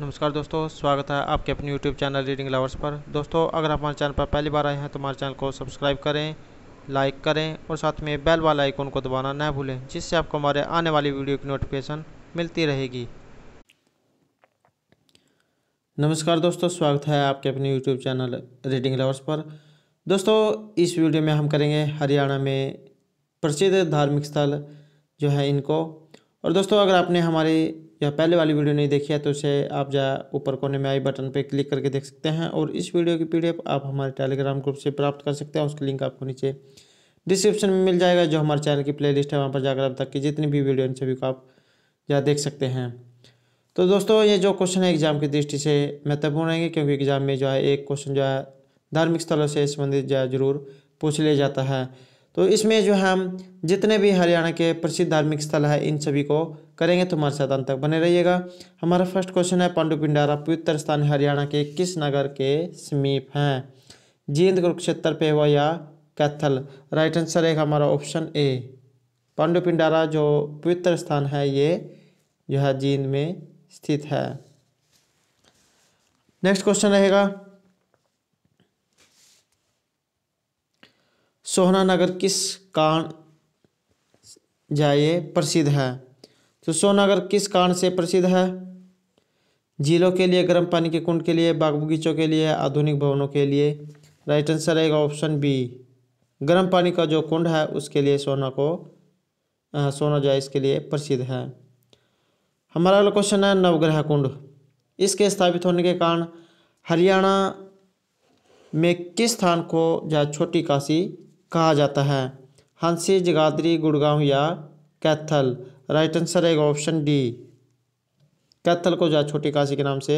नमस्कार दोस्तों स्वागत है आपके अपने यूट्यूब चैनल रीडिंग लवर्स पर दोस्तों अगर आप हमारे चैनल पर पहली बार आए हैं तो हमारे चैनल को सब्सक्राइब करें लाइक करें और साथ में बेल वाला आइकन को दबाना न भूलें जिससे आपको हमारे आने वाली वीडियो की नोटिफिकेशन मिलती रहेगी नमस्कार दोस्तों स्वागत है आपके अपने यूट्यूब चैनल रीडिंग लवर्स पर दोस्तों इस वीडियो में हम करेंगे हरियाणा में प्रसिद्ध धार्मिक स्थल जो है इनको और दोस्तों अगर आपने हमारे या पहले वाली वीडियो नहीं देखी है तो उसे आप जाए ऊपर कोने में आई बटन पर क्लिक करके देख सकते हैं और इस वीडियो की पी आप हमारे टेलीग्राम ग्रुप से प्राप्त कर सकते हैं उसकी लिंक आपको नीचे डिस्क्रिप्शन में मिल जाएगा जो हमारे चैनल की प्ले है वहाँ पर जाकर अब तक की जितनी भी वीडियो इन सभी को आप या देख सकते हैं तो दोस्तों ये जो क्वेश्चन है एग्ज़ाम की दृष्टि से महत्वपूर्ण रहेंगे क्योंकि एग्ज़ाम में जो है एक क्वेश्चन जो है धार्मिक स्थलों से संबंधित जो है जरूर पूछ लिया जाता है तो इसमें जो है हम जितने भी हरियाणा के प्रसिद्ध धार्मिक स्थल है इन सभी को करेंगे तो हमारे साथ अंत तक बने रहिएगा हमारा फर्स्ट क्वेश्चन है पिंडारा पवित्र स्थान हरियाणा के किस नगर के समीप हैं जींद कुरुक्षेत्र पे हुआ या कैथल राइट आंसर है हमारा ऑप्शन ए पांडु पिंडारा जो पवित्र स्थान है ये जो है जींद में स्थित है नेक्स्ट क्वेश्चन रहेगा सोहना नगर किस कारण जाए प्रसिद्ध है तो नगर किस कारण से प्रसिद्ध है झीलों के लिए गर्म पानी के कुंड के लिए बाग बगीचों के लिए आधुनिक भवनों के लिए राइट आंसर रहेगा ऑप्शन बी गर्म पानी का जो कुंड है उसके लिए सोना को आ, सोना जो इसके लिए प्रसिद्ध है हमारा अगला क्वेश्चन है नवग्रह कुंड इसके स्थापित होने के कारण हरियाणा में किस स्थान को जो छोटी काशी कहा जाता है हंसी जगाधरी गुड़गांव या कैथल राइट आंसर है ऑप्शन डी कैथल को जो छोटी काशी के नाम से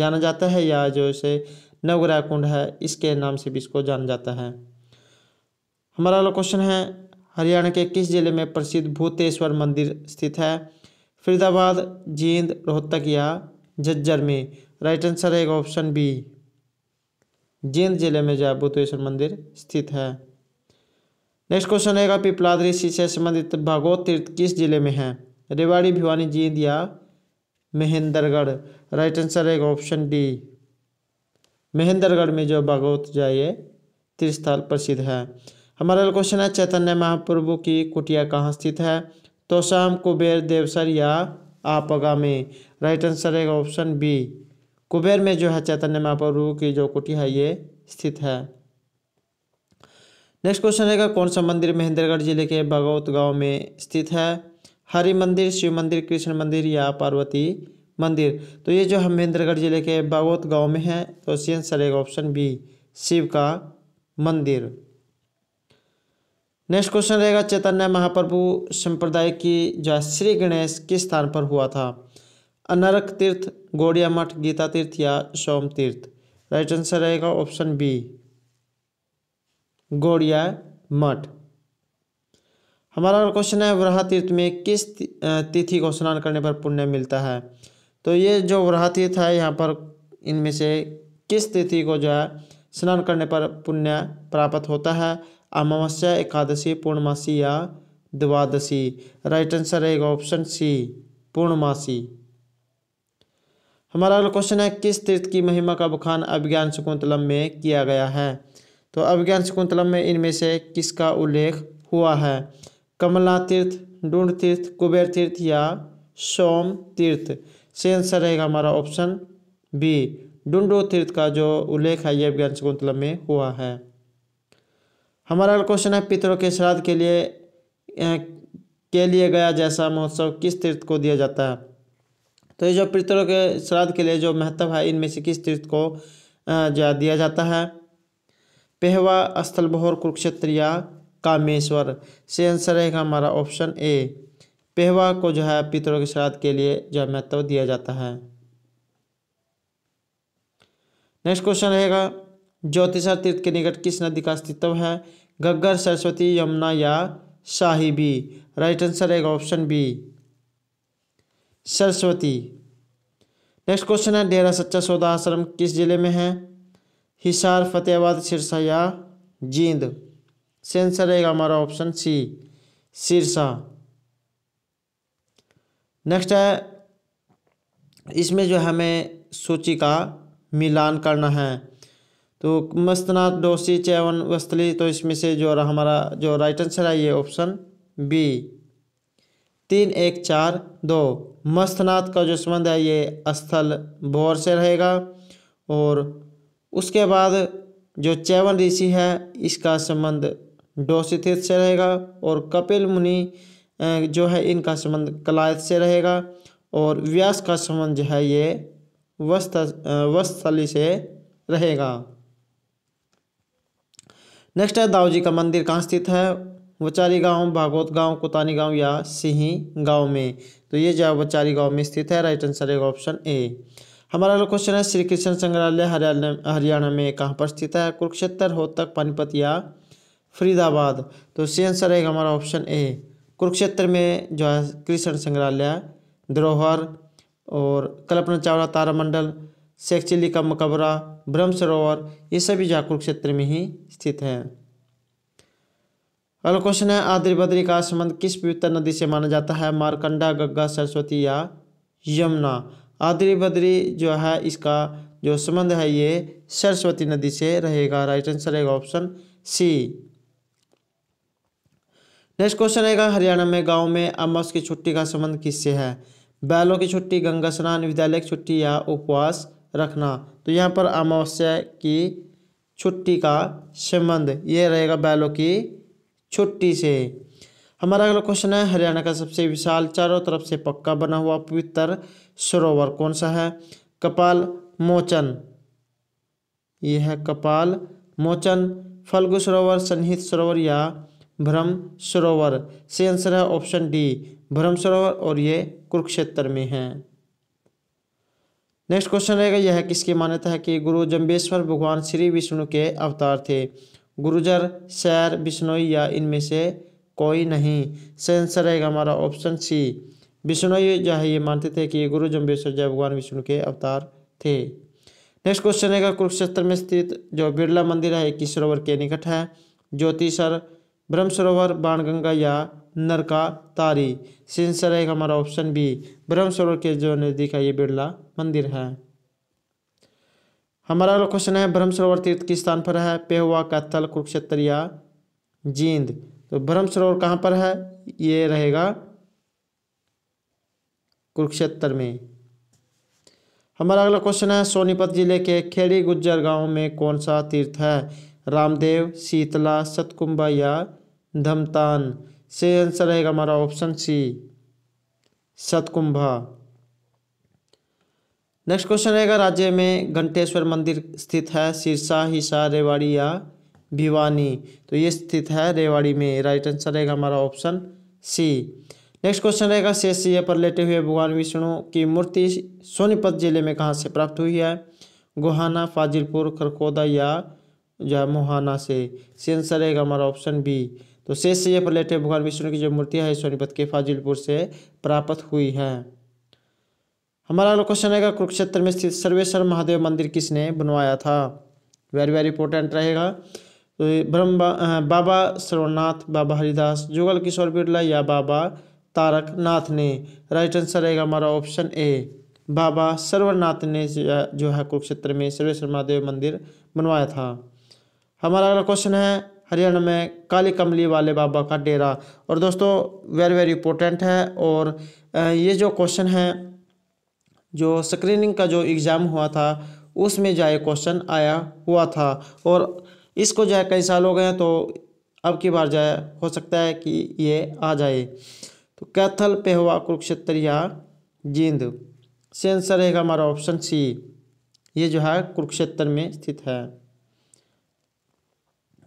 जाना जाता है या जो इसे नवग्रह कुंड है इसके नाम से भी इसको जाना जाता है हमारा अगला क्वेश्चन है हरियाणा के किस जिले में प्रसिद्ध भूतेश्वर मंदिर स्थित है फरीदाबाद जींद रोहतक या झज्जर में राइट आंसर है ऑप्शन बी जींद जिले में जो भूतेश्वर मंदिर स्थित है नेक्स्ट क्वेश्चन रहेगा पिपलाद ऋषि से संबंधित भागवत तीर्थ किस जिले में है रेवाड़ी भिवानी जींद या महेंद्रगढ़ राइट आंसर रहेगा ऑप्शन डी महेंद्रगढ़ में जो भागवत जाए तीर्थ स्थल प्रसिद्ध है हमारा क्वेश्चन है चैतन्य महाप्रभु की कुटिया कहाँ स्थित है तो शाम कुबेर देवसर या आपगा में राइट आंसर रहेगा ऑप्शन बी कुबेर में जो है चैतन्य महाप्रभु की जो कुटिया है ये स्थित है नेक्स्ट क्वेश्चन रहेगा कौन सा मंदिर महेंद्रगढ़ जिले के भगवत गांव में स्थित है हरि मंदिर शिव मंदिर कृष्ण मंदिर या पार्वती मंदिर तो ये जो हम महेंद्रगढ़ जिले के भगवत गांव में है तो सी आंसर रहेगा ऑप्शन बी शिव का मंदिर नेक्स्ट क्वेश्चन रहेगा चैतन्य महाप्रभु संप्रदाय की जो श्री गणेश किस स्थान पर हुआ था अनरक तीर्थ गौड़िया मठ गीता तीर्थ या सोम तीर्थ राइट आंसर रहेगा ऑप्शन बी गौड़िया मठ हमारा क्वेश्चन है वृहा तीर्थ में किस तिथि को स्नान करने पर पुण्य मिलता है तो ये जो वराह तीर्थ है यहाँ पर इनमें से किस तिथि को जो है स्नान करने पर पुण्य प्राप्त होता है अमावस्या एकादशी पूर्णमासी या द्वादशी राइट आंसर रहेगा ऑप्शन सी पूर्णमासी हमारा अगला क्वेश्चन है किस तीर्थ की महिमा का बखान अभिज्ञान शकुंतलम में किया गया है तो अभिज्ञान शकुंतलम में इनमें से किसका उल्लेख हुआ है कमला तीर्थ डूढ़ तीर्थ कुबेर तीर्थ या सोम तीर्थ से आंसर रहेगा हमारा ऑप्शन बी डुंडो तीर्थ का जो उल्लेख है ये अभिज्ञान शकुंतलम में हुआ है हमारा अगला क्वेश्चन है पितरों के श्राद्ध के लिए के लिए गया जैसा महोत्सव किस तीर्थ को दिया जाता है तो ये जो पितरों के श्राद्ध के लिए जो महत्व है इनमें से किस तीर्थ को दिया जाता है पहवा बहोर कुरुक्षेत्र या कामेश्वर से आंसर रहेगा हमारा ऑप्शन ए पहवा को जो है पितरों के श्राद्ध के लिए जो महत्व दिया जाता है नेक्स्ट क्वेश्चन रहेगा ज्योतिषा तीर्थ के निकट किस नदी का अस्तित्व है गग्गर सरस्वती यमुना या साहिबी राइट आंसर रहेगा option B Saraswati next question है डेरा सच्चा सौदा आश्रम किस जिले में है हिसार फतेहाबाद सिरसा या जींद सेंसर रहेगा हमारा ऑप्शन सी सिरसा नेक्स्ट है इसमें जो हमें सूची का मिलान करना है तो मस्तनाथ डोसी चैवन वस्तली तो इसमें से जो हमारा जो राइट आंसर है ये ऑप्शन बी तीन एक चार दो मस्तनाथ का जो संबंध है ये स्थल भोर से रहेगा और उसके बाद जो चैवन ऋषि है इसका संबंध डोसिथित से रहेगा और कपिल मुनि जो है इनका संबंध कलायत से रहेगा और व्यास का संबंध जो है ये वस्त वस्तली से रहेगा नेक्स्ट है दाऊ जी का मंदिर कहाँ स्थित है वचारी गांव भागवत गांव कुतानी गांव या सिंह गांव में तो ये जो है वचारी गांव में स्थित है राइट आंसर है ऑप्शन ए हमारा अगला क्वेश्चन है श्री कृष्ण संग्रहालय हरियाणा हरियाणा में कहाँ पर स्थित है कुरुक्षेत्र तक पानीपत या फरीदाबाद तो सी आंसर है हमारा ऑप्शन ए कुरुक्षेत्र में जो है कृष्ण संग्रहालय धरोहर और कल्पना चावला तारामंडल शेख चिल्ली का मकबरा ब्रह्म सरोवर ये सभी जो कुरुक्षेत्र में ही स्थित हैं अगला क्वेश्चन है आद्री बद्री का संबंध किस पवित्र नदी से माना जाता है मारकंडा गग्गा सरस्वती या यमुना आदरी बदरी जो है इसका जो संबंध है ये सरस्वती नदी से रहेगा राइट आंसर रहेगा ऑप्शन सी नेक्स्ट क्वेश्चन रहेगा हरियाणा में गांव में अमस की छुट्टी का संबंध किससे है बैलों की छुट्टी गंगा स्नान विद्यालय की छुट्टी या उपवास रखना तो यहाँ पर अमावस्या की छुट्टी का संबंध ये रहेगा बैलों की छुट्टी से हमारा अगला क्वेश्चन है हरियाणा का सबसे विशाल चारों तरफ से पक्का बना हुआ पवित्र सरोवर कौन सा है कपाल मोचन ये है कपाल मोचन फल्गु सरोवर सन्हित सरोवर या भ्रम सरोवर से आंसर है ऑप्शन डी भ्रम सरोवर और ये कुरुक्षेत्र में है नेक्स्ट क्वेश्चन रहेगा यह किसकी मान्यता है कि गुरु जम्बेश्वर भगवान श्री विष्णु के अवतार थे गुरुजर सैर बिश्नोई या इनमें से कोई नहीं सेंसर रहेगा हमारा ऑप्शन सी विष्णु जो है ये मानते थे कि ये गुरु जम्बेश्वर जय भगवान विष्णु के अवतार थे नेक्स्ट क्वेश्चन है कुरुक्षेत्र में स्थित जो बिरला मंदिर है किस सरोवर के निकट है ज्योतिषर ब्रह्म सरोवर बाणगंगा या नरका तारी सेंसर है हमारा ऑप्शन बी ब्रह्म सरोवर के जो नज़दीक है ये बिरला मंदिर है हमारा अगला क्वेश्चन है ब्रह्म सरोवर तीर्थ किस स्थान पर है पेहुआ कैथल कुरुक्षेत्र या जींद तो ब्रह्म सरोवर कहाँ पर है ये रहेगा कुरुक्षेत्र में हमारा अगला क्वेश्चन है सोनीपत जिले के खेड़ी गुज्जर गांव में कौन सा तीर्थ है रामदेव शीतला सतकुंभा या धमतान से आंसर रहेगा हमारा option C Satkumbha next question रहेगा राज्य में घंटेश्वर मंदिर स्थित है सिरसा हिसार रेवाड़ी या भिवानी तो ये स्थित है रेवाड़ी में राइट आंसर रहेगा हमारा ऑप्शन सी नेक्स्ट क्वेश्चन रहेगा शेष ये पर लेटे हुए भगवान विष्णु की मूर्ति सोनीपत जिले में कहाँ से प्राप्त हुई है गोहाना फाजिलपुर खरखोदा या जो मोहाना से सी आंसर रहेगा हमारा ऑप्शन बी तो शेष पर लेटे भगवान विष्णु की जो मूर्ति है सोनीपत के फाजिलपुर से प्राप्त हुई है हमारा अगला क्वेश्चन रहेगा कुरुक्षेत्र में स्थित सर्वेश्वर महादेव मंदिर किसने बनवाया था वेरी वेरी इंपॉर्टेंट रहेगा तो ब्रह्म बाबा सर्वनाथ बाबा हरिदास जुगल किशोर बिरला या बाबा तारकनाथ ने राइट आंसर रहेगा हमारा ऑप्शन ए बाबा सर्वनाथ ने जो है कुरुक्षेत्र में सर्वेश्वर महादेव मंदिर बनवाया था हमारा अगला क्वेश्चन है हरियाणा में काली कमली वाले बाबा का डेरा और दोस्तों वेरी वेरी इंपॉर्टेंट है और ये जो क्वेश्चन है जो स्क्रीनिंग का जो एग्ज़ाम हुआ था उसमें जाए क्वेश्चन आया हुआ था और इसको जो है कई साल हो गए तो अब की बार जो है हो सकता है कि ये आ जाए तो कैथल पेहवा कुरुक्षेत्र या जींद से आंसर रहेगा हमारा ऑप्शन सी ये जो है कुरुक्षेत्र में स्थित है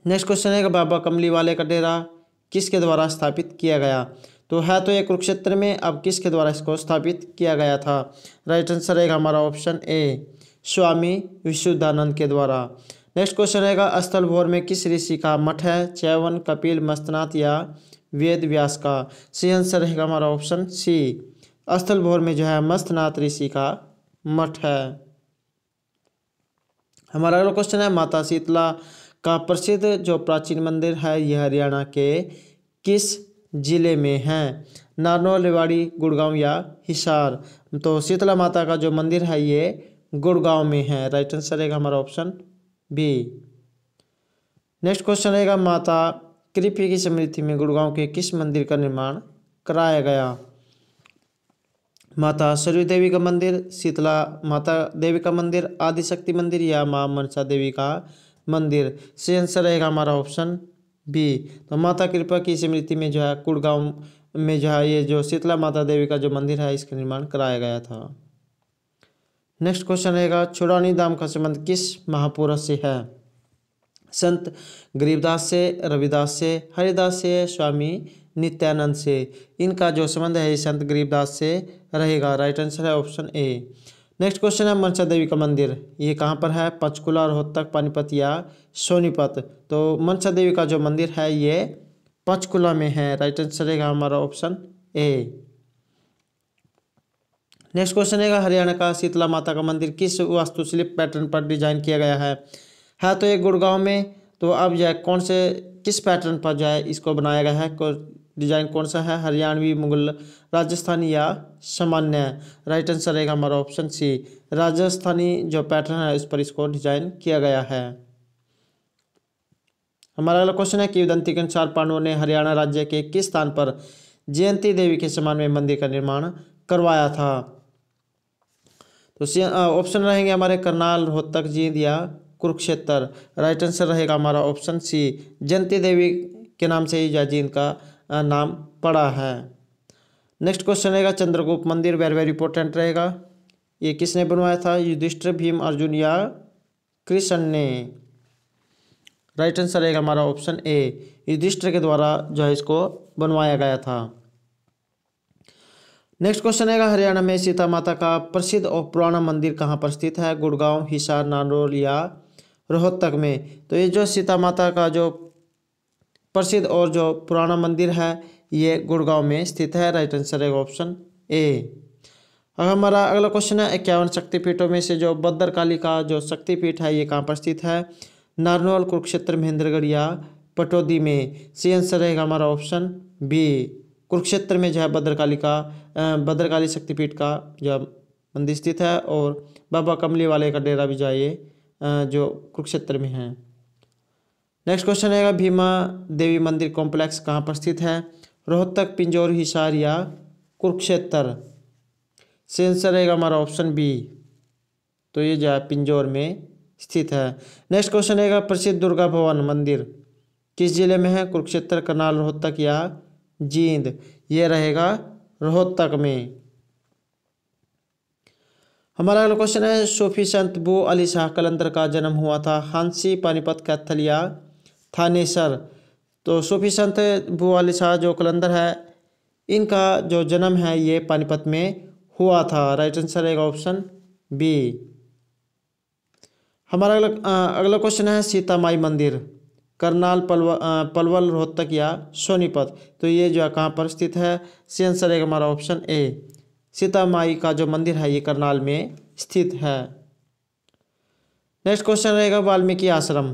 नेक्स्ट क्वेश्चन है बाबा कमली वाले का डेरा किसके द्वारा स्थापित किया गया तो है तो ये कुरुक्षेत्र में अब किसके द्वारा इसको स्थापित किया गया था राइट आंसर रहेगा हमारा ऑप्शन ए स्वामी विश्वदानंद के द्वारा नेक्स्ट क्वेश्चन रहेगा भोर में किस ऋषि का मठ है चैवन कपिल मस्तनाथ या वेद व्यास का सी आंसर रहेगा हमारा ऑप्शन सी भोर में जो है मस्तनाथ ऋषि का मठ है हमारा अगला क्वेश्चन है माता शीतला का प्रसिद्ध जो प्राचीन मंदिर है यह हरियाणा के किस जिले में है नारनौल रेवाड़ी गुड़गांव या हिसार तो शीतला माता का जो मंदिर है ये गुड़गांव में है राइट आंसर रहेगा हमारा ऑप्शन बी नेक्स्ट क्वेश्चन रहेगा माता कृपा की समृद्धि में गुड़गांव के किस मंदिर का निर्माण कराया गया माता सरयू देवी का मंदिर शीतला माता देवी का मंदिर आदिशक्ति मंदिर या माँ मनसा देवी का मंदिर सही आंसर रहेगा हमारा ऑप्शन बी तो माता कृपा की स्मृति में जो है कुड़गांव में जो है ये जो शीतला माता देवी का जो मंदिर है इसका निर्माण कराया गया था नेक्स्ट क्वेश्चन रहेगा छुड़ानी धाम का संबंध किस महापुरुष से है संत गरीबदास से रविदास से हरिदास से स्वामी नित्यानंद से इनका जो संबंध है संत गरीबदास से रहेगा राइट आंसर है ऑप्शन ए नेक्स्ट क्वेश्चन है मनसा देवी का मंदिर ये कहाँ पर है पंचकुला रोहतक पानीपत या सोनीपत तो मनसा देवी का जो मंदिर है ये पंचकुला में है राइट आंसर रहेगा हमारा ऑप्शन ए नेक्स्ट क्वेश्चन है हरियाणा का शीतला माता का मंदिर किस वास्तुशिल्प पैटर्न पर डिजाइन किया गया है है तो ये गुड़गांव में तो अब जो है कौन से किस पैटर्न पर जो है इसको बनाया गया है डिजाइन कौन सा है हरियाणवी मुगल राजस्थानी या सामान्य राइट आंसर रहेगा हमारा ऑप्शन सी राजस्थानी जो पैटर्न है इस पर इसको डिजाइन किया गया है हमारा अगला क्वेश्चन है कि दंती के अनुसार पांडवों ने हरियाणा राज्य के किस स्थान पर जयंती देवी के समान में मंदिर का निर्माण करवाया था तो ऑप्शन रहेंगे हमारे करनाल रोहतक जींद या कुरुक्षेत्र राइट आंसर रहेगा हमारा ऑप्शन सी जयंती देवी के नाम से ही जींद का नाम पड़ा है नेक्स्ट क्वेश्चन रहेगा चंद्रगुप्त मंदिर वेरी वेरी इंपॉर्टेंट रहेगा ये किसने बनवाया था युधिष्ठिर भीम अर्जुन या कृष्ण ने राइट आंसर रहेगा हमारा ऑप्शन ए युधिष्ठिर के द्वारा जो है इसको बनवाया गया था नेक्स्ट क्वेश्चन है हरियाणा में सीता माता का प्रसिद्ध और पुराना मंदिर कहाँ पर स्थित है गुड़गांव हिसार नानरोल या रोहतक में तो ये जो सीता माता का जो प्रसिद्ध और जो पुराना मंदिर है ये गुड़गांव में स्थित है राइट आंसर है ऑप्शन ए अब हमारा अगला क्वेश्चन है इक्यावन शक्तिपीठों में से जो बद्रकाली का जो शक्तिपीठ है ये कहाँ पर स्थित है नारनौल कुरुक्षेत्र महेंद्रगढ़ या पटौदी में सी आंसर रहेगा हमारा ऑप्शन बी कुरुक्षेत्र में जो है भद्रकाली का भद्रकाली शक्तिपीठ का जो मंदिर स्थित है और बाबा कमली वाले का डेरा भी जो ये जो कुरुक्षेत्र में है नेक्स्ट क्वेश्चन है भीमा देवी मंदिर कॉम्प्लेक्स कहाँ पर स्थित है रोहतक पिंजौर हिसार या कुरुक्षेत्र से आंसर रहेगा हमारा ऑप्शन बी तो ये जो है पिंजौर में स्थित है नेक्स्ट क्वेश्चन है प्रसिद्ध दुर्गा भवन मंदिर किस जिले में है कुरुक्षेत्र करनाल रोहतक या जींद ये रहेगा रोहतक में हमारा अगला क्वेश्चन है सूफी संत बू अली शाह कलंदर का जन्म हुआ था हांसी पानीपत का थलिया थानेसर तो सूफी संत बू अली शाह जो कलंदर है इनका जो जन्म है ये पानीपत में हुआ था राइट आंसर रहेगा ऑप्शन बी हमारा अगला अगला क्वेश्चन है सीता माई मंदिर करनाल पलव पलवल रोहतक या सोनीपत तो ये जो है कहाँ पर स्थित है सी आंसर है हमारा ऑप्शन ए सीता माई का जो मंदिर है ये करनाल में स्थित है नेक्स्ट क्वेश्चन रहेगा वाल्मीकि आश्रम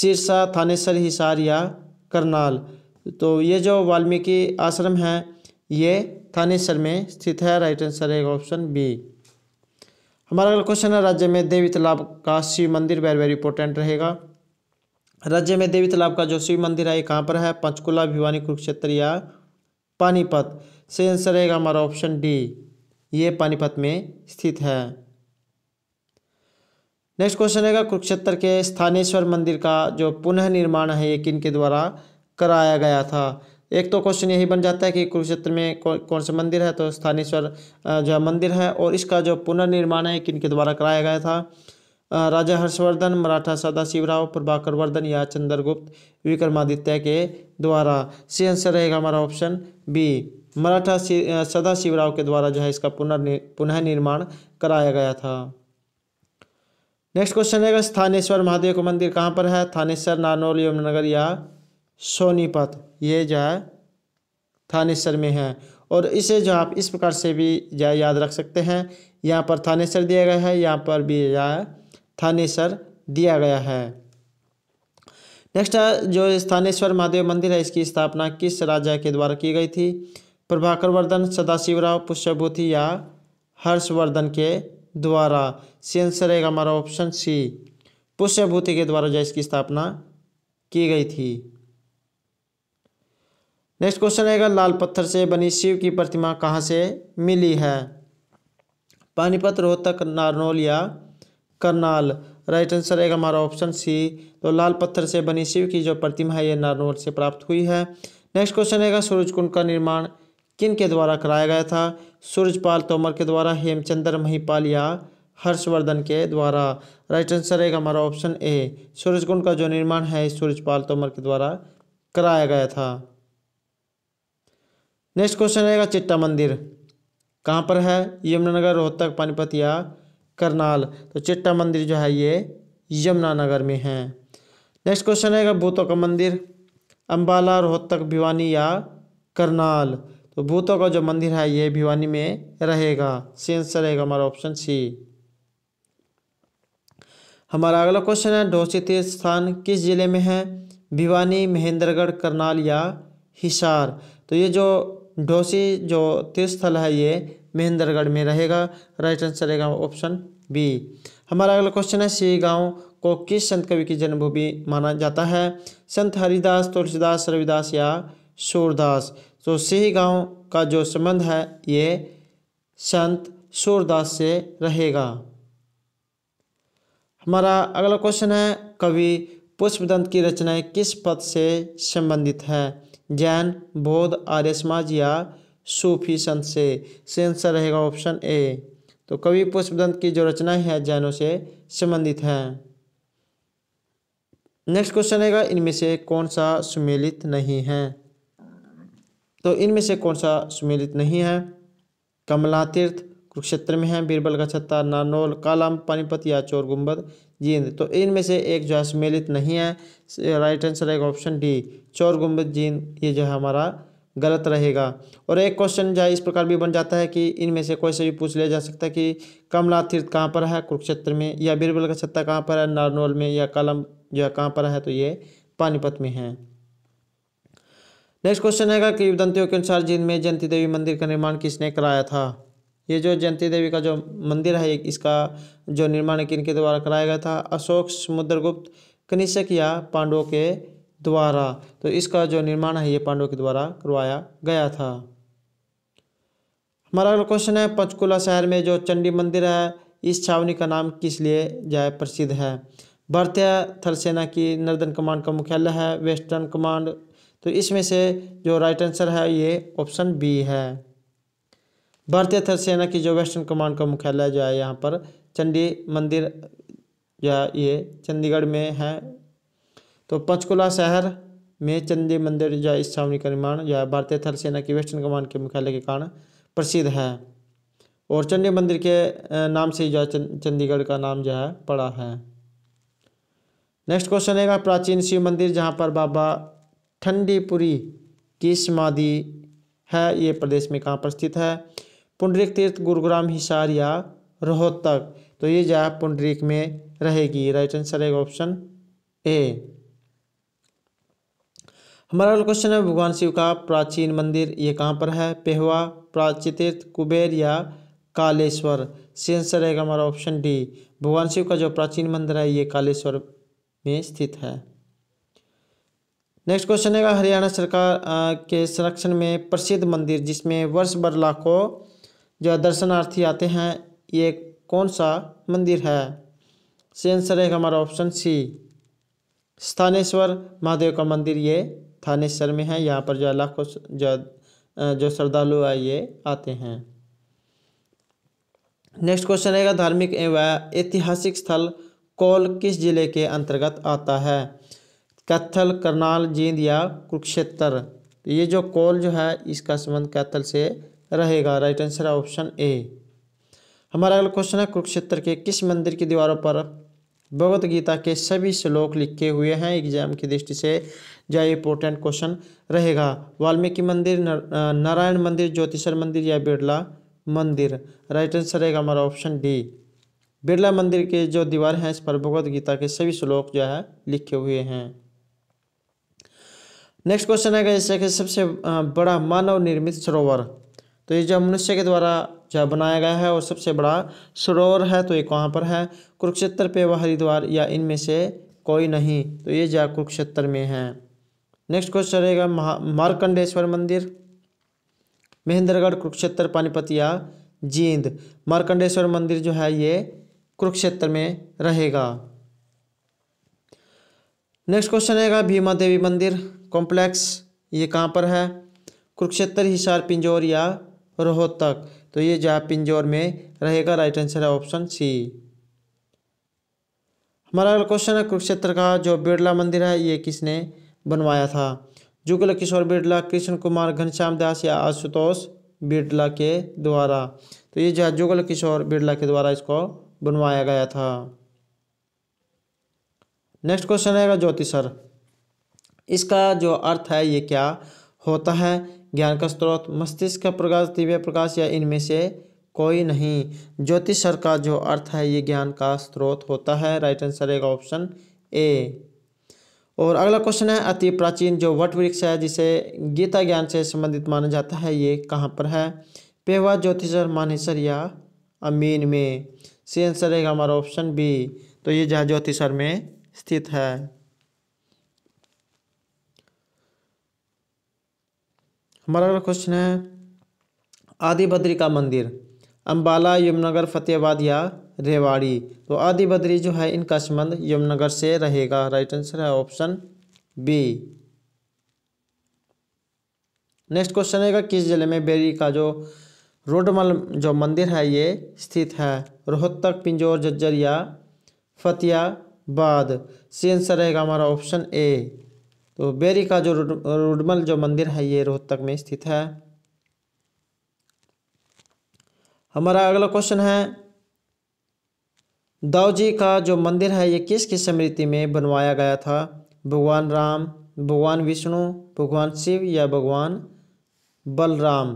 सिरसा थानेसर हिसार या करनाल तो ये जो वाल्मीकि आश्रम है ये थानेसर में स्थित है राइट आंसर रहेगा ऑप्शन बी हमारा अगला क्वेश्चन है राज्य में देवी तालाब का शिव मंदिर वेरी वेरी इंपॉर्टेंट रहेगा राज्य में देवी तालाब का जो शिव मंदिर है ये कहाँ पर है पंचकुला भिवानी कुरुक्षेत्र या पानीपत से आंसर रहेगा हमारा ऑप्शन डी ये पानीपत में स्थित है नेक्स्ट क्वेश्चन रहेगा कुरुक्षेत्र के स्थानेश्वर मंदिर का जो पुनः निर्माण है ये किन के द्वारा कराया गया था एक तो क्वेश्चन यही बन जाता है कि कुरुक्षेत्र में कौन सा मंदिर है तो स्थानेश्वर जो मंदिर है और इसका जो पुनर्निर्माण है किन के द्वारा कराया गया था राजा हर्षवर्धन मराठा सदा शिवराव प्रभाकर वर्धन या चंद्रगुप्त विक्रमादित्य के द्वारा सी आंसर रहेगा हमारा ऑप्शन बी मराठा सदा शिवराव के द्वारा जो है इसका पुनर्नि पुनः निर्माण कराया गया था नेक्स्ट क्वेश्चन रहेगा स्थानेश्वर महादेव का मंदिर कहाँ पर है थानेश्वर नानोल यमुनगर या सोनीपत ये जो है थानेश्वर में है और इसे जो आप इस प्रकार से भी जो याद रख सकते हैं यहाँ पर थानेश्वर दिया गया है यहाँ पर भी जो है थानेश्वर दिया गया है नेक्स्ट जो स्थानेश्वर महादेव मंदिर है इसकी स्थापना किस राजा के द्वारा की गई थी प्रभाकर वर्धन सदाशिवराव पुष्यभूति या हर्षवर्धन के द्वारा आंसर रहेगा हमारा ऑप्शन सी पुष्यभूति के द्वारा जो इसकी स्थापना की गई थी नेक्स्ट क्वेश्चन रहेगा लाल पत्थर से बनी शिव की प्रतिमा कहाँ से मिली है पानीपत रोहतक नारनौल या करनाल राइट आंसर रहेगा हमारा ऑप्शन सी तो लाल पत्थर से बनी शिव की जो प्रतिमा है ये नारनौर से प्राप्त हुई है नेक्स्ट क्वेश्चन रहेगा कुंड का निर्माण किन के द्वारा कराया गया था सूरजपाल तोमर के द्वारा हेमचंद्र महिपाल या हर्षवर्धन के द्वारा राइट आंसर रहेगा हमारा ऑप्शन ए कुंड का जो निर्माण है सूरजपाल तोमर के द्वारा कराया गया था नेक्स्ट क्वेश्चन रहेगा चिट्टा मंदिर कहाँ पर है यमुनानगर रोहतक पानीपत या करनाल तो चिट्टा मंदिर जो है ये यमुनानगर में है नेक्स्ट क्वेश्चन है भूतों का मंदिर अम्बाला रोहतक भिवानी या करनाल तो भूतों का जो मंदिर है ये भिवानी में रहेगा सी आंसर रहेगा हमारा ऑप्शन सी हमारा अगला क्वेश्चन है ढोसी तीर्थ स्थान किस जिले में है भिवानी महेंद्रगढ़ करनाल या हिसार तो ये जो ढोसी जो तीर्थ स्थल है ये महेंद्रगढ़ में रहेगा राइट आंसर रहेगा ऑप्शन बी हमारा अगला क्वेश्चन है सी गाँव को किस संत कवि की जन्मभूमि माना जाता है संत हरिदास तुलसीदास रविदास या सूरदास तो सी गाँव का जो संबंध है ये संत सूरदास से रहेगा हमारा अगला क्वेश्चन है कवि पुष्पदंत की रचनाएं किस पद से संबंधित है जैन बौद्ध आर्य समाज या संत से सेंसर रहेगा ऑप्शन ए तो कवि पुष्पदंत की जो रचना है जैनों से संबंधित है नेक्स्ट क्वेश्चन रहेगा इनमें से कौन सा सुमेलित नहीं है तो इनमें से कौन सा सुमेलित नहीं है कमला तीर्थ कुरुक्षेत्र में है बीरबल का छत्ता नानोल कालाम पानीपत या चोर गुम्बद जींद तो इनमें से एक जो है सुमेलित नहीं है राइट आंसर रहेगा ऑप्शन डी चोर गुम्बद जींद ये जो है हमारा गलत रहेगा और एक क्वेश्चन जो इस प्रकार भी बन जाता है कि इनमें से कोई से भी पूछ लिया जा सकता है कि कमला तीर्थ कहाँ पर है कुरुक्षेत्र में या बीरबल का छत्ता कहाँ पर है नारनौल में या कलम जो है कहाँ पर है तो ये पानीपत में है नेक्स्ट क्वेश्चन है कि दंतियों के अनुसार जिन में जयंती देवी मंदिर का निर्माण किसने कराया था ये जो जयंती देवी का जो मंदिर है इसका जो निर्माण किन के द्वारा कराया गया था अशोक समुद्रगुप्त कनिष्क या पांडवों के द्वारा तो इसका जो निर्माण है ये पांडवों के द्वारा करवाया गया था हमारा अगला क्वेश्चन है पंचकुला शहर में जो चंडी मंदिर है इस छावनी का नाम किस लिए जाए प्रसिद्ध है भारतीय थल सेना की नर्दन कमांड का मुख्यालय है वेस्टर्न कमांड तो इसमें से जो राइट आंसर है ये ऑप्शन बी है भारतीय थल सेना की जो वेस्टर्न कमांड का मुख्यालय जो है यहाँ पर चंडी मंदिर जो ये चंडीगढ़ में है तो पंचकुला शहर में चंदी मंदिर या छावनी का निर्माण या भारतीय थल सेना की वेस्टर्न कमान के मुख्यालय के कारण प्रसिद्ध है और चंडी मंदिर के नाम से जो चंडीगढ़ का नाम जो है पड़ा है नेक्स्ट क्वेश्चन है प्राचीन शिव मंदिर जहाँ पर बाबा ठंडीपुरी की समाधि है ये प्रदेश में कहाँ पर स्थित है पुंडरीक तीर्थ गुरुग्राम हिसार या रोहतक तो ये जो है पुंडरीक में रहेगी राइट आंसर है ऑप्शन ए हमारा अगला क्वेश्चन है भगवान शिव का प्राचीन मंदिर ये कहाँ पर है पेहवा प्राचित कुबेर या कालेश्वर सी आंसर रहेगा हमारा ऑप्शन डी भगवान शिव का जो प्राचीन मंदिर है ये कालेश्वर में स्थित है नेक्स्ट क्वेश्चन है हरियाणा सरकार के संरक्षण में प्रसिद्ध मंदिर जिसमें वर्ष भर लाखों जो दर्शनार्थी आते हैं ये कौन सा मंदिर है सही आंसर रहेगा हमारा ऑप्शन सी स्थानेश्वर महादेव का मंदिर ये थानेसर में है यहाँ पर जो लाखों जो श्रद्धालु है ये आते हैं नेक्स्ट क्वेश्चन है धार्मिक एवं ऐतिहासिक स्थल कौल किस जिले के अंतर्गत आता है कैथल करनाल जींद या कुरुक्षेत्र ये जो कौल जो है इसका संबंध कैथल से रहेगा राइट आंसर है ऑप्शन ए हमारा अगला क्वेश्चन है कुरुक्षेत्र के किस मंदिर की दीवारों पर भगवद गीता के सभी श्लोक लिखे हुए हैं एग्जाम की दृष्टि से यह इंपॉर्टेंट क्वेश्चन रहेगा वाल्मीकि मंदिर नारायण मंदिर ज्योतिषर मंदिर या बिरला मंदिर राइट आंसर रहेगा हमारा ऑप्शन डी बिरला मंदिर के जो दीवार हैं इस पर भगवत गीता के सभी श्लोक जो है लिखे हुए हैं नेक्स्ट क्वेश्चन है जैसे कि सबसे बड़ा मानव निर्मित सरोवर तो ये जो मनुष्य के द्वारा जो बनाया गया है और सबसे बड़ा सरोवर है तो ये कहाँ पर है कुरुक्षेत्र पे व हरिद्वार या इनमें से कोई नहीं तो ये जो कुरुक्षेत्र में है नेक्स्ट क्वेश्चन रहेगा मार्कंडेश्वर मंदिर महेंद्रगढ़ कुरुक्षेत्र पानीपत या जींद मार्कंडेश्वर मंदिर जो है ये कुरुक्षेत्र में रहेगा नेक्स्ट क्वेश्चन रहेगा भीमा देवी मंदिर कॉम्प्लेक्स ये कहाँ पर है कुरुक्षेत्र हिसार पिंजौर या रोहतक तो ये जहाँ पिंजौर में रहेगा राइट आंसर है ऑप्शन सी हमारा अगला क्वेश्चन है कुरुक्षेत्र का जो बिरला मंदिर है ये किसने बनवाया था जुगल किशोर बिरला कृष्ण कुमार घनश्याम दास या आशुतोष बिरला के द्वारा तो ये जो है जुगल किशोर बिरला के द्वारा इसको बनवाया गया था नेक्स्ट क्वेश्चन आएगा ज्योतिष सर इसका जो अर्थ है ये क्या होता है ज्ञान का स्रोत मस्तिष्क का प्रकाश दिव्य प्रकाश या इनमें से कोई नहीं ज्योतिष सर का जो अर्थ है ये ज्ञान का स्रोत होता है राइट आंसर एगा ऑप्शन ए और अगला क्वेश्चन है अति प्राचीन जो वट वृक्ष है जिसे गीता ज्ञान से संबंधित माना जाता है ये कहाँ पर है पेहवा ज्योतिषर मानेसर या अमीन में सी आंसर रहेगा हमारा ऑप्शन बी तो ये जहाँ ज्योतिषर में स्थित है हमारा अगला क्वेश्चन है आदि बद्री का मंदिर अम्बाला यमुनानगर फतेहाबाद या रेवाड़ी तो आदि बद्री जो है इनका संबंध यमुनानगर से रहेगा राइट आंसर है ऑप्शन बी नेक्स्ट क्वेश्चन रहेगा किस जिले में बेरी का जो रोडमल जो मंदिर है ये स्थित है रोहतक पिंजौर जज्जर या फतेहाबाद सी आंसर रहेगा हमारा ऑप्शन ए तो बेरी का जो रोडमल जो मंदिर है ये रोहतक में स्थित है हमारा अगला क्वेश्चन है दाऊ जी का जो मंदिर है ये किस किस स्मृति में बनवाया गया था भगवान राम भगवान विष्णु भगवान शिव या भगवान बलराम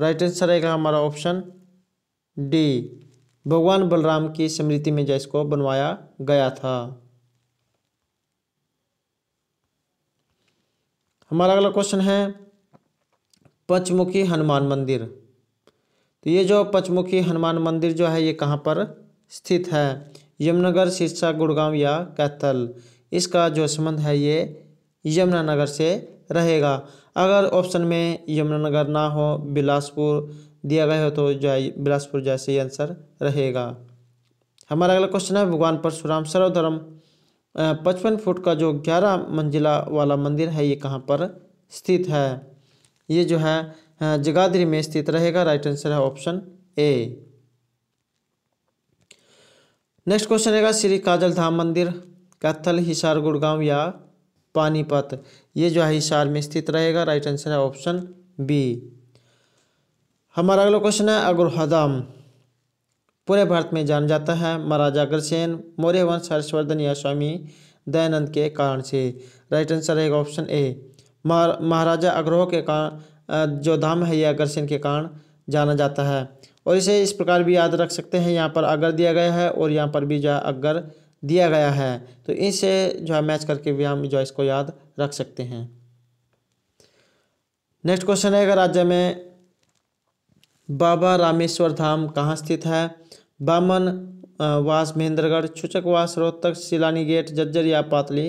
राइट आंसर रहेगा हमारा ऑप्शन डी भगवान बलराम की स्मृति में जिसको बनवाया गया था हमारा अगला क्वेश्चन है पंचमुखी हनुमान मंदिर तो ये जो पचमुखी हनुमान मंदिर जो है ये कहाँ पर स्थित है यमुनानगर सिरसा गुड़गांव या कैथल इसका जो संबंध है ये यमुनानगर से रहेगा अगर ऑप्शन में यमुनानगर ना हो बिलासपुर दिया गया हो तो जो है बिलासपुर जैसे ही आंसर रहेगा हमारा अगला क्वेश्चन है भगवान परशुराम सर्वधर्म पचपन फुट का जो ग्यारह मंजिला वाला मंदिर है ये कहाँ पर स्थित है ये जो है हाँ, जगाधरी में स्थित रहेगा राइट आंसर है ऑप्शन ए नेक्स्ट क्वेश्चन रहेगा श्री काजल धाम मंदिर कैथल हिसार गुड़गांव या पानीपत ये जो है हिसार में स्थित रहेगा राइट आंसर है ऑप्शन बी हमारा अगला क्वेश्चन है अग्रहदम पूरे भारत में जाना जाता है महाराजा अग्रसेन मौर्य वंश हर्षवर्धन या स्वामी दयानंद के कारण से राइट आंसर रहेगा ऑप्शन ए महाराजा अग्रोह के कारण जो धाम है ये आकर्षण के कारण जाना जाता है और इसे इस प्रकार भी याद रख सकते हैं यहाँ पर अगर दिया गया है और यहाँ पर भी जो है अगर दिया गया है तो इसे जो है मैच करके भी हम जो है इसको याद रख सकते हैं नेक्स्ट क्वेश्चन है अगर राज्य में बाबा रामेश्वर धाम कहाँ स्थित है बामन वास महेंद्रगढ़ छुचकवास रोहतक सिलानी गेट जज्जर या पातली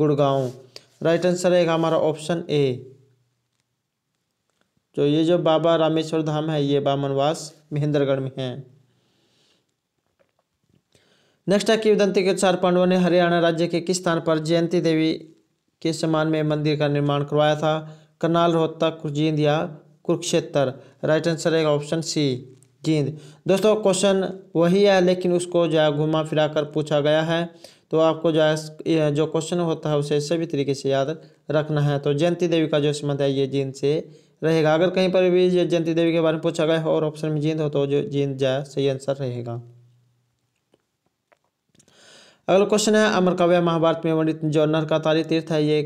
गुड़गांव राइट आंसर रहेगा हमारा ऑप्शन ए जो तो ये जो बाबा रामेश्वर धाम है ये बामनवास महेंद्रगढ़ में है नेक्स्ट है किवदंती के अनुसार पांडवों ने हरियाणा राज्य के किस स्थान पर जयंती देवी के सम्मान में मंदिर का निर्माण करवाया था करनाल रोहतक जींद या कुरुक्षेत्र राइट आंसर है ऑप्शन सी जींद दोस्तों क्वेश्चन वही है लेकिन उसको जो है घुमा फिरा कर पूछा गया है तो आपको जो है जो क्वेश्चन होता है उसे सभी तरीके से याद रखना है तो जयंती देवी का जो संबंध है ये जींद से रहेगा अगर कहीं पर भी जयंती देवी के बारे में पूछा गया और ऑप्शन में जींद हो तो जो जींद जाए सही आंसर रहेगा अगला क्वेश्चन है अमर काव्य महाभारत में वर्णित जो नर का तारी तीर्थ है ये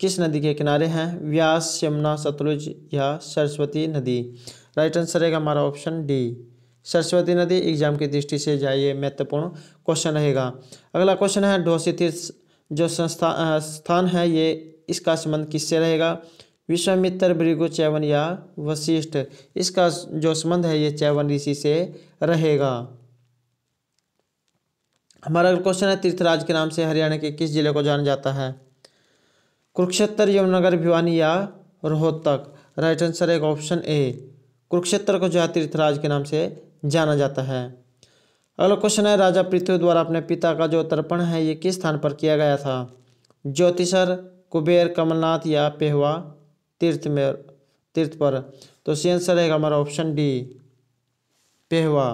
किस नदी के किनारे हैं व्यास यमुना सतलुज या सरस्वती नदी राइट आंसर रहेगा हमारा ऑप्शन डी सरस्वती नदी एग्जाम की दृष्टि से जाइए महत्वपूर्ण क्वेश्चन रहेगा अगला क्वेश्चन है ढोसी तीर्थ जो संस्था स्थान है ये इसका संबंध किससे रहेगा विश्वामित्र चैवन या वशिष्ठ इसका जो संबंध है ये चैवन ऋषि से रहेगा हमारा अगला क्वेश्चन है तीर्थराज के नाम से हरियाणा के किस जिले को जाना जाता है कुरुक्षेत्र यमुनगर भिवानी या रोहतक राइट आंसर एक ऑप्शन ए कुरुक्षेत्र को जो है तीर्थराज के नाम से जाना जाता है अगला क्वेश्चन है राजा पृथ्वी द्वारा अपने पिता का जो तर्पण है ये किस स्थान पर किया गया था ज्योतिषर कुबेर कमलनाथ या पेहवा तीर्थ में तीर्थ पर तो सी आंसर रहेगा हमारा ऑप्शन डी पेहवा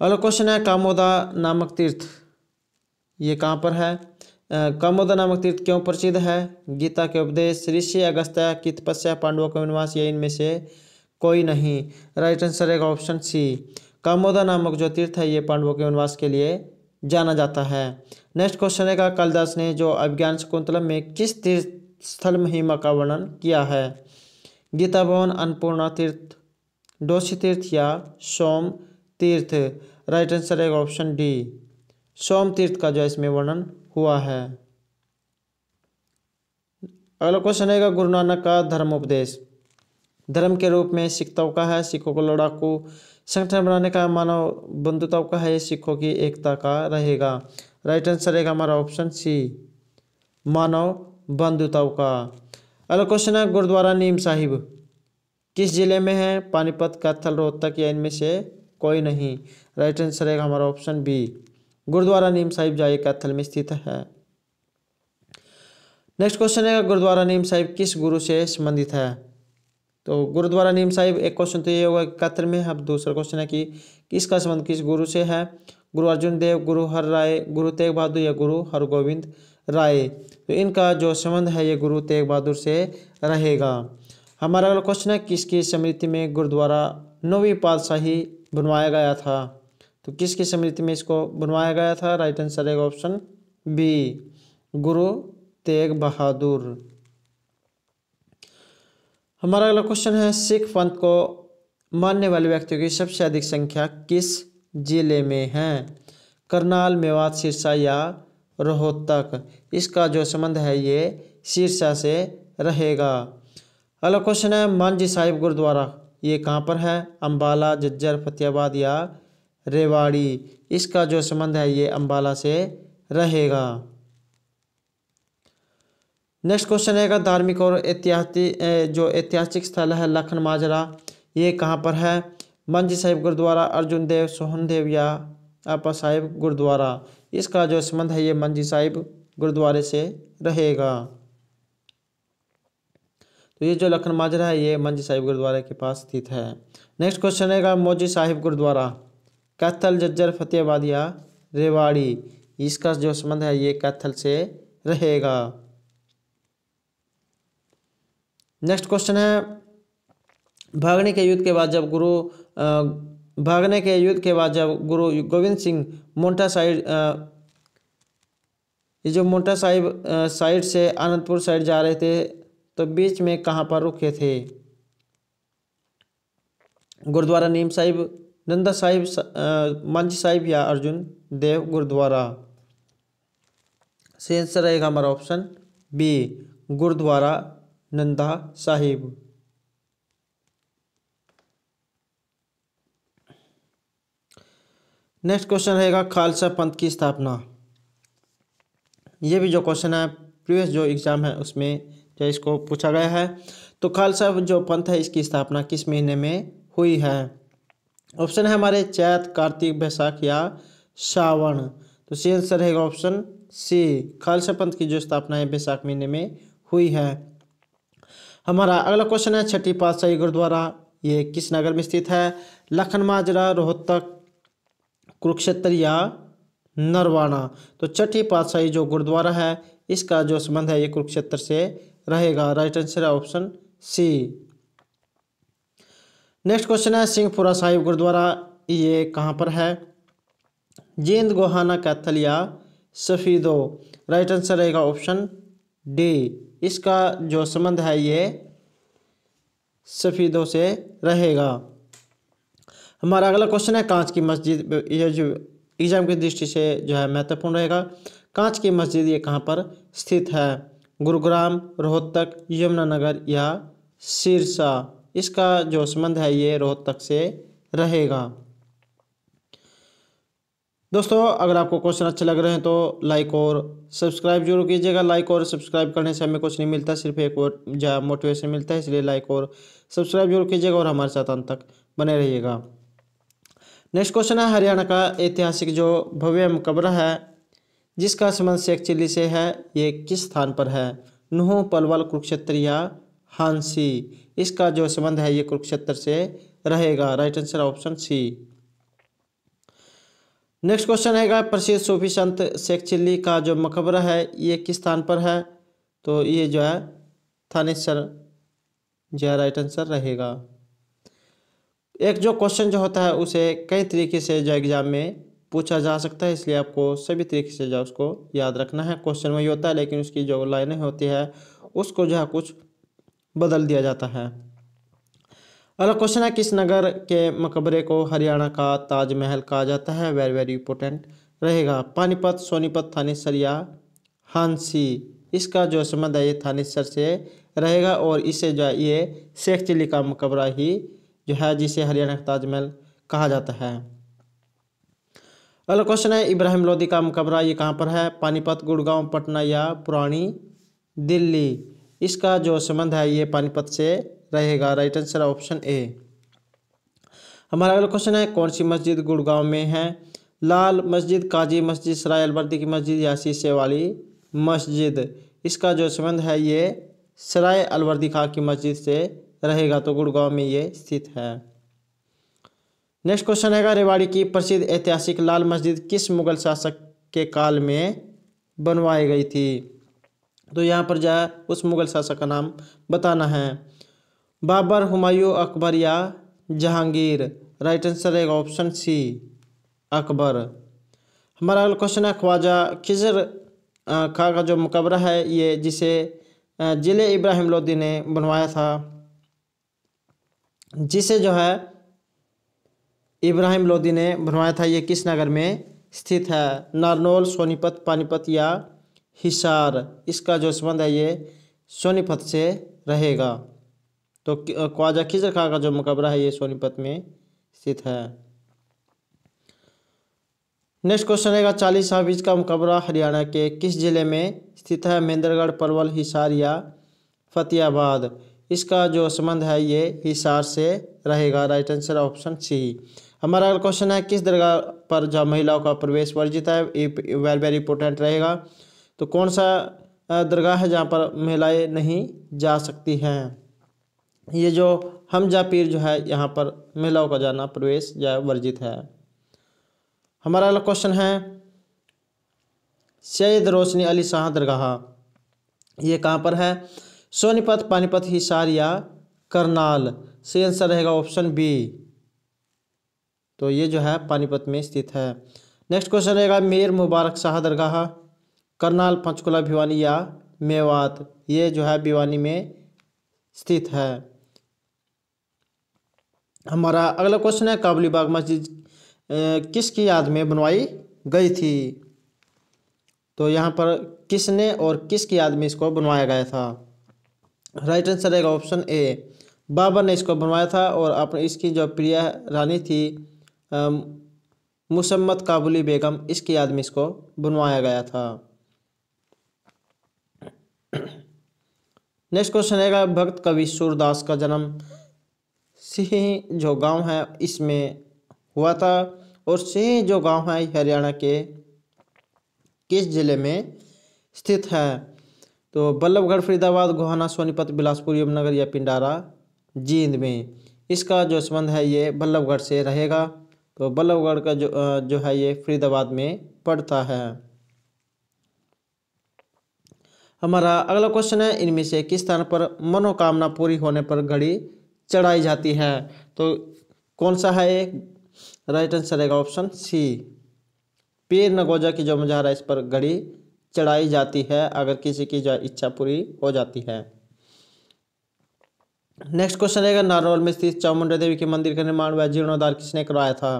अगला क्वेश्चन है कामोदा नामक तीर्थ ये कहाँ पर है कामोदा नामक तीर्थ क्यों प्रसिद्ध है गीता के उपदेश ऋषि अगस्त्य की तपस्या पांडवों का वनवास या इनमें से कोई नहीं राइट आंसर रहेगा ऑप्शन सी कामोदा नामक जो तीर्थ है ये पांडवों के वनवास के लिए जाना जाता है नेक्स्ट क्वेश्चन है कालिदास ने जो अभिज्ञान शकुंतलम में किस तीर्थ स्थल महिमा का वर्णन किया है गीता भवन अन्नपूर्णा तीर्थ डोसी तीर्थ या सोम तीर्थ राइट आंसर है ऑप्शन डी सोम तीर्थ का जो इसमें वर्णन हुआ है अगला क्वेश्चन है गुरु नानक का धर्म उपदेश धर्म के रूप में सिख तबका है सिखों को लड़ाकू संगठन बनाने का मानव बंधुताओं का है सिखों की एकता का रहेगा राइट आंसर रहेगा हमारा ऑप्शन सी मानव बंधुताओं का अगला क्वेश्चन है गुरुद्वारा नीम साहिब किस जिले में है पानीपत कैथल रोहतक या इनमें से कोई नहीं राइट आंसर रहेगा हमारा ऑप्शन बी गुरुद्वारा नीम साहिब जाए कैथल में स्थित है नेक्स्ट क्वेश्चन है गुरुद्वारा नीम साहिब किस गुरु से संबंधित है तो गुरुद्वारा नीम साहिब एक क्वेश्चन तो ये होगा कत्र में अब दूसरा क्वेश्चन है कि किसका संबंध किस गुरु से है गुरु अर्जुन देव गुरु हर राय गुरु तेग बहादुर या गुरु हर गोविंद राय तो इनका जो संबंध है ये गुरु तेग बहादुर से रहेगा हमारा अगला क्वेश्चन है किसकी स्मृति में गुरुद्वारा नौवीं पातशाही बनवाया गया था तो किसकी स्मृति में इसको बनवाया गया था राइट आंसर है ऑप्शन बी गुरु तेग बहादुर हमारा अगला क्वेश्चन है सिख पंथ को मानने वाले व्यक्तियों की सबसे अधिक संख्या किस जिले में है करनाल मेवात सिरसा या रोहतक इसका जो संबंध है ये सिरसा से रहेगा अगला क्वेश्चन है मांझी साहिब गुरुद्वारा ये कहाँ पर है अम्बाला जज्जर फतेहाबाद या रेवाड़ी इसका जो संबंध है ये अम्बाला से रहेगा नेक्स्ट क्वेश्चन है धार्मिक और ऐतिहासिक जो ऐतिहासिक स्थल है लखन माजरा ये कहाँ पर है मंजी साहिब गुरुद्वारा अर्जुन देव सोहन देव या आपा साहिब गुरुद्वारा इसका जो संबंध है ये मंजी साहिब गुरुद्वारे से रहेगा तो ये जो लखन माजरा है ये मंजी साहिब गुरुद्वारे के पास स्थित है नेक्स्ट क्वेश्चन है मोजी साहिब गुरुद्वारा कैथल जज्जर फतेहबाद या रेवाड़ी इसका जो संबंध है ये कैथल से रहेगा नेक्स्ट क्वेश्चन है भागने के युद्ध के बाद जब गुरु भागने के युद्ध के बाद जब गुरु गोविंद सिंह मोन्टा साइड ये जो मोटा साहिब साइड से आनंदपुर साइड जा रहे थे तो बीच में कहाँ पर रुके थे गुरुद्वारा नीम साहिब नंदा साहिब मंच साहिब या अर्जुन देव गुरुद्वारा से आंसर रहेगा हमारा option B Gurdwara Nanda Sahib next question रहेगा खालसा पंथ की स्थापना ये भी जो क्वेश्चन है प्रीवियस जो एग्ज़ाम है उसमें जो इसको पूछा गया है तो खालसा जो पंथ है इसकी स्थापना किस महीने में हुई है ऑप्शन है हमारे चैत कार्तिक बैसाख या सावन तो सी आंसर रहेगा ऑप्शन सी खालसा पंथ की जो स्थापना है बैसाख महीने में हुई है हमारा अगला क्वेश्चन है छठी पातशाही गुरुद्वारा ये किस नगर में स्थित है लखन माजरा रोहतक कुरुक्षेत्र या नरवाना तो छठी पातशाही जो गुरुद्वारा है इसका जो संबंध है ये कुरुक्षेत्र से रहेगा राइट आंसर है ऑप्शन सी नेक्स्ट क्वेश्चन है सिंहपुरा साहिब गुरुद्वारा ये कहाँ पर है जींद गोहाना कैथल या सफ़ीदो राइट आंसर रहेगा ऑप्शन डी इसका जो संबंध है ये सफ़ीदों से रहेगा हमारा अगला क्वेश्चन है कांच की मस्जिद ये जो एग्जाम की दृष्टि से जो है महत्वपूर्ण रहेगा कांच की मस्जिद ये कहाँ पर स्थित है गुरुग्राम रोहतक यमुनानगर या सिरसा इसका जो संबंध है ये रोहतक से रहेगा दोस्तों अगर आपको क्वेश्चन अच्छे लग रहे हैं तो लाइक और सब्सक्राइब जरूर कीजिएगा लाइक और सब्सक्राइब करने से हमें कुछ नहीं मिलता सिर्फ एक और मोटिवेशन मिलता है इसलिए लाइक और सब्सक्राइब जरूर कीजिएगा और हमारे साथ अंत तक बने रहिएगा नेक्स्ट क्वेश्चन है हरियाणा का ऐतिहासिक जो भव्य मकबरा है जिसका संबंध शेख चिल्ली से है ये किस स्थान पर है नुह पलवल कुरुक्षेत्र या हांसी इसका जो संबंध है ये कुरुक्षेत्र से रहेगा right answer option C next question है प्रसिद्ध सूफी संत शेख चिल्ली का जो मकबरा है ये किस स्थान पर है तो ये जो है थानेसर जो राइट आंसर रहेगा एक जो क्वेश्चन जो होता है उसे कई तरीके से जो एग्ज़ाम में पूछा जा सकता है इसलिए आपको सभी तरीके से जो उसको याद रखना है क्वेश्चन वही होता है लेकिन उसकी जो लाइनें होती है उसको जो है कुछ बदल दिया जाता है अगला क्वेश्चन है किस नगर के मकबरे को हरियाणा का ताजमहल कहा जाता है वेरी वेरी इंपॉर्टेंट रहेगा पानीपत सोनीपत थानेसर या हांसी इसका जो संबंध है ये थानेसर से रहेगा और इसे जो ये शेख चिल्ली का मकबरा ही जो है जिसे हरियाणा का ताजमहल कहा जाता है अगला क्वेश्चन है इब्राहिम लोधी का मकबरा ये कहाँ पर है पानीपत गुड़गांव पटना या पुरानी दिल्ली इसका जो संबंध है ये पानीपत से रहेगा राइट आंसर ऑप्शन ए हमारा अगला क्वेश्चन है कौन सी मस्जिद गुड़गांव में है लाल मस्जिद काजी मस्जिद सराय अलबर्दी की मस्जिद या शीशे वाली मस्जिद इसका जो संबंध है ये सराय अलवर्दी खा की मस्जिद से रहेगा तो गुड़गांव में ये स्थित है नेक्स्ट क्वेश्चन है रेवाड़ी की प्रसिद्ध ऐतिहासिक लाल मस्जिद किस मुगल शासक के काल में बनवाई गई थी तो यहाँ पर जो है उस मुगल शासक का नाम बताना है बाबर हुमायूं अकबर या जहांगीर राइट आंसर है ऑप्शन सी अकबर हमारा अगला क्वेश्चन है ख्वाजा खिजर खा का जो मकबरा है ये जिसे जिले इब्राहिम लोदी ने बनवाया था जिसे जो है इब्राहिम लोदी ने बनवाया था ये किस नगर में स्थित है नारनौल सोनीपत पानीपत या हिसार इसका जो संबंध है ये सोनीपत से रहेगा तो ख्वाजा खिजर खां का जो मकबरा है ये सोनीपत में स्थित है नेक्स्ट क्वेश्चन रहेगा चालीस हाफिज का मकबरा हरियाणा के किस जिले में स्थित है महेंद्रगढ़ परवल हिसार या फतेहाबाद इसका जो संबंध है ये हिसार से रहेगा राइट आंसर ऑप्शन सी हमारा अगला क्वेश्चन है किस दरगाह पर जहाँ महिलाओं का प्रवेश वर्जित है ये वेरी वेरी इंपॉर्टेंट रहेगा तो कौन सा दरगाह है जहाँ पर महिलाएं नहीं जा सकती हैं ये जो हमजा पीर जो है यहाँ पर महिलाओं का जाना प्रवेश या वर्जित है हमारा अगला क्वेश्चन है सैयद रोशनी अली शाह दरगाह ये कहाँ पर है सोनीपत पानीपत हिसार या करनाल सही आंसर रहेगा ऑप्शन बी तो ये जो है पानीपत में स्थित है नेक्स्ट क्वेश्चन रहेगा मीर मुबारक शाह दरगाह करनाल पंचकुला भिवानी या मेवात ये जो है भिवानी में स्थित है हमारा अगला क्वेश्चन है काबुली बाग मस्जिद किसकी याद में बनवाई गई थी तो यहाँ पर किसने और किसकी याद में इसको बनवाया गया था राइट आंसर रहेगा ऑप्शन ए बाबर ने इसको बनवाया था और अपने इसकी जो प्रिय रानी थी मुसम्मत काबुली बेगम इसकी याद में इसको बनवाया गया था नेक्स्ट क्वेश्चन रहेगा भक्त कवि सूरदास का जन्म सिंह जो गांव है इसमें हुआ था और सिंह जो गांव है हरियाणा के किस ज़िले में स्थित है तो बल्लभगढ़ फरीदाबाद गोहाना सोनीपत बिलासपुर यमुनगर या पिंडारा जींद में इसका जो संबंध है ये बल्लभगढ़ से रहेगा तो बल्लभगढ़ का जो जो है ये फरीदाबाद में पड़ता है हमारा अगला क्वेश्चन है इनमें से किस स्थान पर मनोकामना पूरी होने पर घड़ी चढ़ाई जाती है तो कौन सा है एक राइट आंसर रहेगा ऑप्शन सी पीर नगोजा की जो मुजहरा इस पर घड़ी चढ़ाई जाती है अगर किसी की जो इच्छा पूरी हो जाती है नेक्स्ट क्वेश्चन रहेगा नारोल में स्थित चामुंडा देवी के मंदिर का निर्माण व जीर्णोद्धार किसने कराया था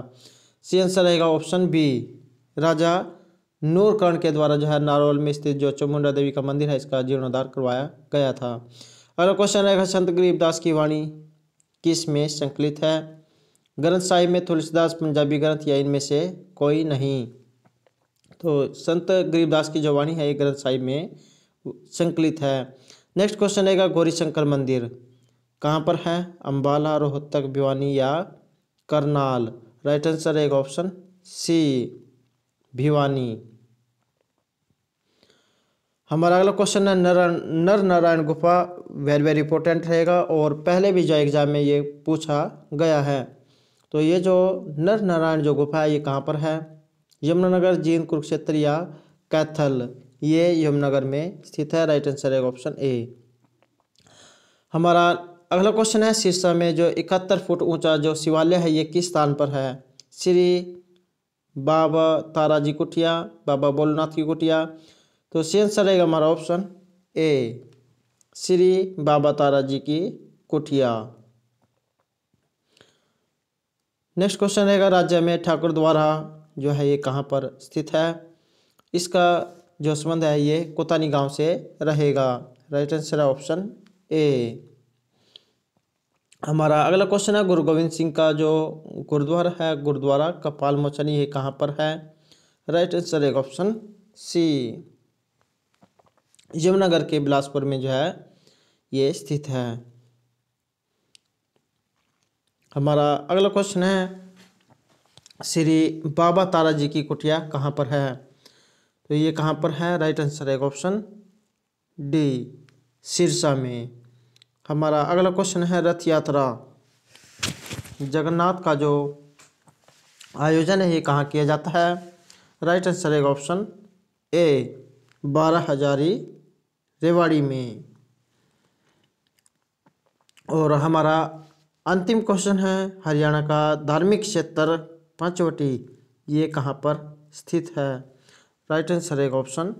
सी आंसर रहेगा ऑप्शन बी राजा नूरकर्ण के द्वारा जो है नारोल में स्थित जो चामुंडा देवी का मंदिर है इसका जीर्णोद्धार करवाया गया था अगला क्वेश्चन रहेगा संत गरीबदास की वाणी किस में संकलित है ग्रंथ साहिब में तुलसीदास पंजाबी ग्रंथ या इनमें से कोई नहीं तो संत गरीबदास की जो वाणी है ये ग्रंथ साहिब में संकलित है नेक्स्ट क्वेश्चन रहेगा गौरी शंकर मंदिर कहाँ पर है अम्बाला रोहतक भिवानी या करनाल राइट आंसर रहेगा ऑप्शन सी भिवानी हमारा अगला क्वेश्चन है नर नर नारायण गुफा वेरी वेरी इंपॉर्टेंट रहेगा और पहले भी जो एग्ज़ाम में ये पूछा गया है तो ये जो नर नारायण जो गुफा है ये कहाँ पर है यमुनानगर जींद कुरुक्षेत्र या कैथल ये यमुनानगर में स्थित है राइट आंसर है ऑप्शन ए हमारा अगला क्वेश्चन है सिरसा में जो इकहत्तर फुट ऊंचा जो शिवालय है ये किस स्थान पर है श्री बाबा ताराजी कुटिया बाबा भोलेनाथ की कुटिया तो सी आंसर रहेगा हमारा ऑप्शन ए श्री बाबा तारा जी की कुठिया नेक्स्ट क्वेश्चन रहेगा राज्य में ठाकुर द्वारा जो है ये कहाँ पर स्थित है इसका जो संबंध है ये कोतानी गांव से रहेगा राइट आंसर है ऑप्शन ए हमारा अगला क्वेश्चन है गुरु गोविंद सिंह का जो गुरुद्वारा है गुरुद्वारा कपाल मोचनी ये कहाँ पर है राइट आंसर है ऑप्शन सी यमुनानगर के बिलासपुर में जो है ये स्थित है हमारा अगला क्वेश्चन है श्री बाबा तारा जी की कुटिया कहाँ पर है तो ये कहाँ पर है राइट आंसर है ऑप्शन डी सिरसा में हमारा अगला क्वेश्चन है रथ यात्रा जगन्नाथ का जो आयोजन है ये कहाँ किया जाता है राइट आंसर है ऑप्शन ए बारह हजारी रेवाड़ी में और हमारा अंतिम क्वेश्चन है हरियाणा का धार्मिक क्षेत्र पंचवटी ये कहाँ पर स्थित है राइट आंसर है ऑप्शन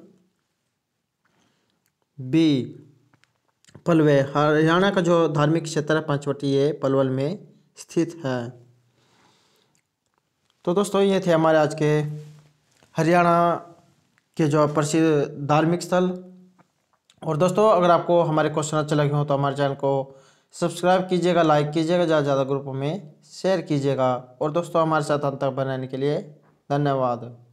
बी पलवे हरियाणा का जो धार्मिक क्षेत्र है पंचवटी ये पलवल में स्थित है तो दोस्तों ये थे हमारे आज के हरियाणा के जो प्रसिद्ध धार्मिक स्थल और दोस्तों अगर आपको हमारे क्वेश्चन अच्छे लगे हों तो हमारे चैनल को सब्सक्राइब कीजिएगा लाइक कीजिएगा ज़्यादा ज़्यादा ग्रुप में शेयर कीजिएगा और दोस्तों हमारे साथ अंत तक बनाने के लिए धन्यवाद